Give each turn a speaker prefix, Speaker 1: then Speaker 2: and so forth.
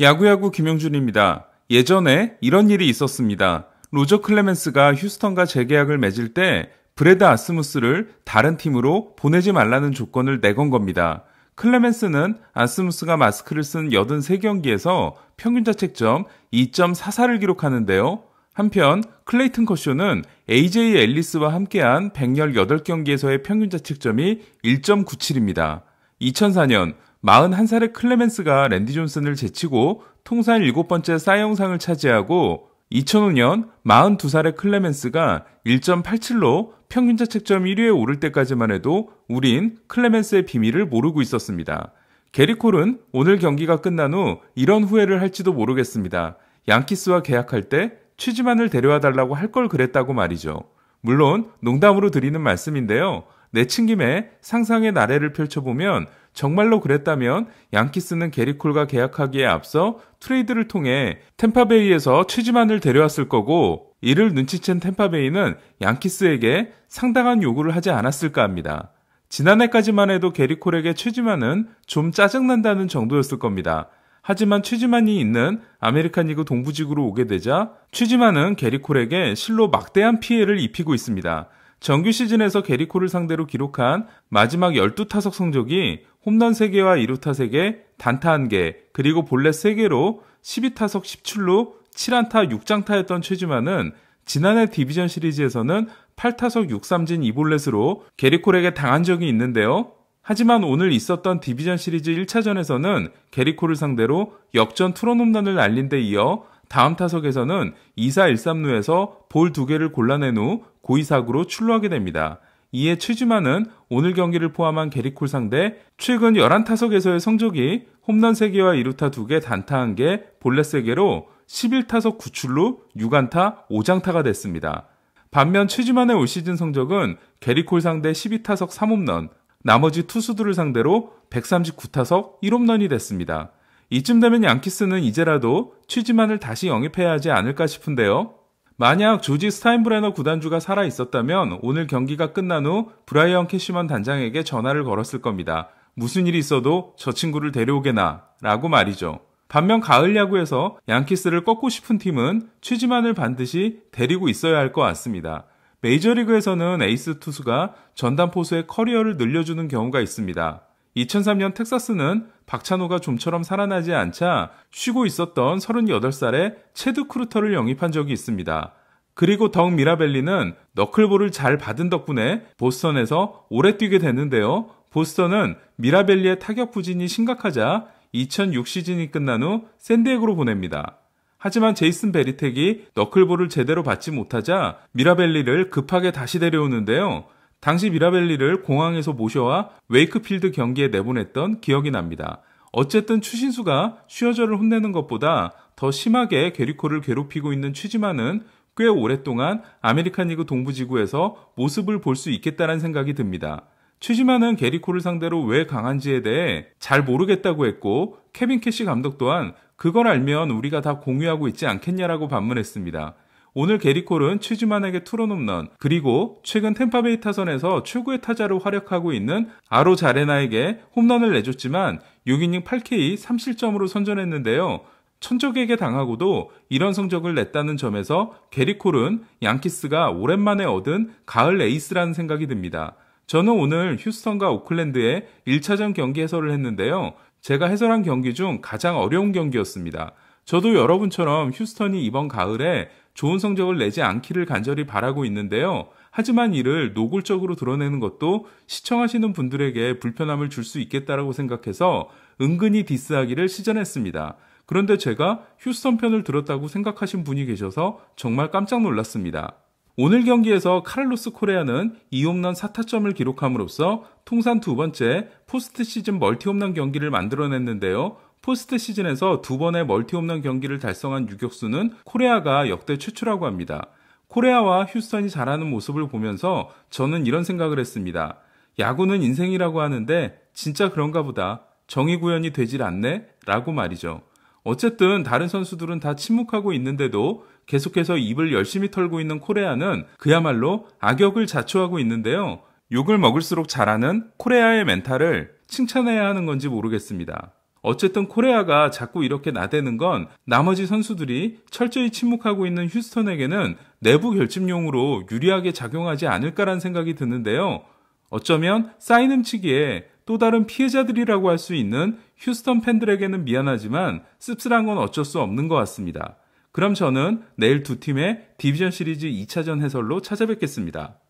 Speaker 1: 야구야구 김용준입니다 예전에 이런 일이 있었습니다. 로저 클레멘스가 휴스턴과 재계약을 맺을 때 브레드 아스무스를 다른 팀으로 보내지 말라는 조건을 내건 겁니다. 클레멘스는 아스무스가 마스크를 쓴 83경기에서 평균 자책점 2.44를 기록하는데요. 한편 클레이튼 커쇼는 AJ 앨리스와 함께한 118경기에서의 평균 자책점이 1.97입니다. 2004년 41살의 클레멘스가 랜디 존슨을 제치고 통산 7번째 사이영상을 차지하고 2005년 42살의 클레멘스가 1.87로 평균 자책점 1위에 오를 때까지만 해도 우린 클레멘스의 비밀을 모르고 있었습니다. 게리콜은 오늘 경기가 끝난 후 이런 후회를 할지도 모르겠습니다. 양키스와 계약할 때 취지만을 데려와 달라고 할 걸 그랬다고 말이죠. 물론 농담으로 드리는 말씀인데요. 내친 김에 상상의 나래를 펼쳐보면 정말로 그랬다면 양키스는 게리콜과 계약하기에 앞서 트레이드를 통해 템파베이에서 최지만을 데려왔을 거고 이를 눈치챈 템파베이는 양키스에게 상당한 요구를 하지 않았을까 합니다. 지난해까지만 해도 게리콜에게 최지만은 좀 짜증난다는 정도였을 겁니다. 하지만 취지만이 있는 아메리칸 리그 동부지구로 오게 되자 취지만은 게리콜에게 실로 막대한 피해를 입히고 있습니다. 정규 시즌에서 게리콜을 상대로 기록한 마지막 12타석 성적이 홈런 3개와 2루타 3개, 단타 1개, 그리고 볼넷 3개로 12타석 17루 7안타 6장타였던 최지만은 지난해 디비전 시리즈에서는 8타석 6삼진 2볼넷으로 게리콜에게 당한 적이 있는데요. 하지만 오늘 있었던 디비전 시리즈 1차전에서는 게리콜을 상대로 역전 투런 홈런을 날린 데 이어 다음 타석에서는 2 4 1 3루에서볼 2개를 골라낸 후 고의사구로 출루하게 됩니다. 이에 츠즈만은 오늘 경기를 포함한 게리콜 상대 최근 11타석에서의 성적이 홈런 3개와 2루타 2개, 단타 1개, 볼넷 3개로 11타석 9출루, 6안타, 5장타가 됐습니다. 반면 츠즈만의 올 시즌 성적은 게리콜 상대 12타석 3홈런, 나머지 투수들을 상대로 139타석 1홈런이 됐습니다. 이쯤 되면 양키스는 이제라도 취지만을 다시 영입해야 하지 않을까 싶은데요. 만약 조지 스타인브레너 구단주가 살아 있었다면 오늘 경기가 끝난 후 브라이언 캐시먼 단장에게 전화를 걸었을 겁니다. 무슨 일이 있어도 저 친구를 데려오게나 라고 말이죠. 반면 가을 야구에서 양키스를 꺾고 싶은 팀은 취지만을 반드시 데리고 있어야 할 것 같습니다. 메이저리그에서는 에이스 투수가 전담 포수의 커리어를 늘려주는 경우가 있습니다. 2003년 텍사스는 박찬호가 좀처럼 살아나지 않자 쉬고 있었던 38살의 체드 크루터를 영입한 적이 있습니다. 그리고 덕 미라벨리는 너클볼을 잘 받은 덕분에 보스턴에서 오래 뛰게 됐는데요. 보스턴은 미라벨리의 타격 부진이 심각하자 2006 시즌이 끝난 후 샌디에고로 보냅니다. 하지만 제이슨 베리텍이 너클볼을 제대로 받지 못하자 미라벨리를 급하게 다시 데려오는데요. 당시 미라벨리를 공항에서 모셔와 웨이크필드 경기에 내보냈던 기억이 납니다. 어쨌든 추신수가 슈어저를 혼내는 것보다 더 심하게 게리코를 괴롭히고 있는 취지만은 꽤 오랫동안 아메리칸 리그 동부지구에서 모습을 볼 수 있겠다는 생각이 듭니다. 취지만은 게리코를 상대로 왜 강한지에 대해 잘 모르겠다고 했고 케빈 캐시 감독 또한 그걸 알면 우리가 다 공유하고 있지 않겠냐라고 반문했습니다. 오늘 게리콜은 치즈만에게 투런 홈는 그리고 최근 템파베이 타선에서 최고의 타자로 활약하고 있는 아로 자레나에게 홈런을 내줬지만 6이닝 8K 3실점으로 선전했는데요. 천적에게 당하고도 이런 성적을 냈다는 점에서 게리콜은 양키스가 오랜만에 얻은 가을 에이스라는 생각이 듭니다. 저는 오늘 휴스턴과 오클랜드에 1차전 경기 해설을 했는데요. 제가 해설한 경기 중 가장 어려운 경기였습니다. 저도 여러분처럼 휴스턴이 이번 가을에 좋은 성적을 내지 않기를 간절히 바라고 있는데요. 하지만 이를 노골적으로 드러내는 것도 시청하시는 분들에게 불편함을 줄 수 있겠다라고 생각해서 은근히 디스하기를 시전했습니다. 그런데 제가 휴스턴 편을 들었다고 생각하신 분이 계셔서 정말 깜짝 놀랐습니다. 오늘 경기에서 카를로스 코레아는 2홈런 4타점을 기록함으로써 통산 두 번째 포스트 시즌 멀티 홈런 경기를 만들어냈는데요. 포스트 시즌에서 두 번의 멀티 홈런 경기를 달성한 유격수는 코레아가 역대 최초라고 합니다. 코레아와 휴스턴이 잘하는 모습을 보면서 저는 이런 생각을 했습니다. 야구는 인생이라고 하는데 진짜 그런가 보다. 정의 구현이 되질 않네? 라고 말이죠. 어쨌든 다른 선수들은 다 침묵하고 있는데도 계속해서 입을 열심히 털고 있는 코레아는 그야말로 악역을 자초하고 있는데요. 욕을 먹을수록 잘하는 코레아의 멘탈을 칭찬해야 하는 건지 모르겠습니다. 어쨌든 코레아가 자꾸 이렇게 나대는 건 나머지 선수들이 철저히 침묵하고 있는 휴스턴에게는 내부 결집용으로 유리하게 작용하지 않을까란 생각이 드는데요. 어쩌면 사이 음치기에 또 다른 피해자들이라고 할 수 있는 휴스턴 팬들에게는 미안하지만 씁쓸한 건 어쩔 수 없는 것 같습니다. 그럼 저는 내일 두 팀의 디비전 시리즈 2차전 해설로 찾아뵙겠습니다.